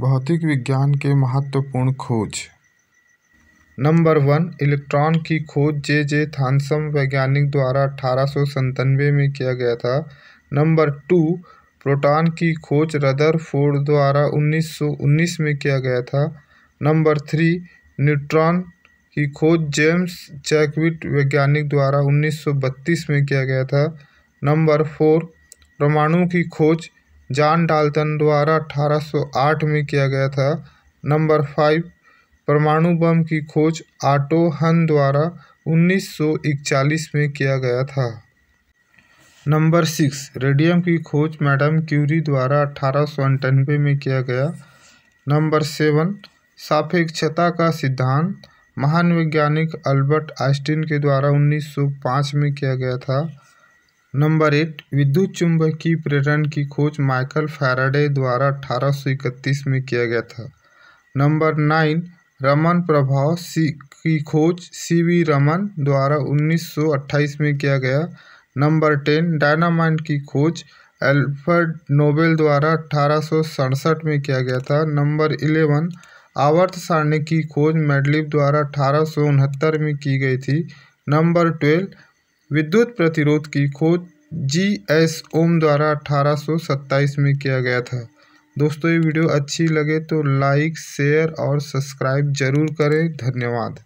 भौतिक विज्ञान के महत्वपूर्ण खोज नंबर वन इलेक्ट्रॉन की खोज जे जे थानसम वैज्ञानिक द्वारा अठारह में किया गया था नंबर टू प्रोटॉन की खोज रदर फोर्ड द्वारा 1919 में किया गया था नंबर थ्री न्यूट्रॉन की खोज जेम्स चैकविट वैज्ञानिक द्वारा 1932 में किया गया था नंबर फोर परमाणु की खोज जॉन डाल्टन द्वारा 1808 में किया गया था नंबर फाइव परमाणु बम की खोज आटो हन द्वारा 1941 में किया गया था नंबर सिक्स रेडियम की खोज मैडम क्यूरी द्वारा अठारह में किया गया नंबर सेवन सापेक्षता का सिद्धांत महान वैज्ञानिक अल्बर्ट आइंस्टीन के द्वारा 1905 में किया गया था नंबर एट विद्युत चुम्बकीय प्रेरण की खोज माइकल फैराडे द्वारा अठारह सौ इकतीस में किया गया था नंबर नाइन रमन प्रभाव सी की खोज सी वी रमन द्वारा 1928 में किया गया नंबर टेन डायनामाइट की खोज एल्फर्ड नोबेल द्वारा अठारह में किया गया था नंबर इलेवन आवर्त सारणी की खोज मेडलिप द्वारा अठारह में की गई थी नंबर ट्वेल्व विद्युत प्रतिरोध की खोज जी एस ओम द्वारा 1827 में किया गया था दोस्तों ये वीडियो अच्छी लगे तो लाइक शेयर और सब्सक्राइब जरूर करें धन्यवाद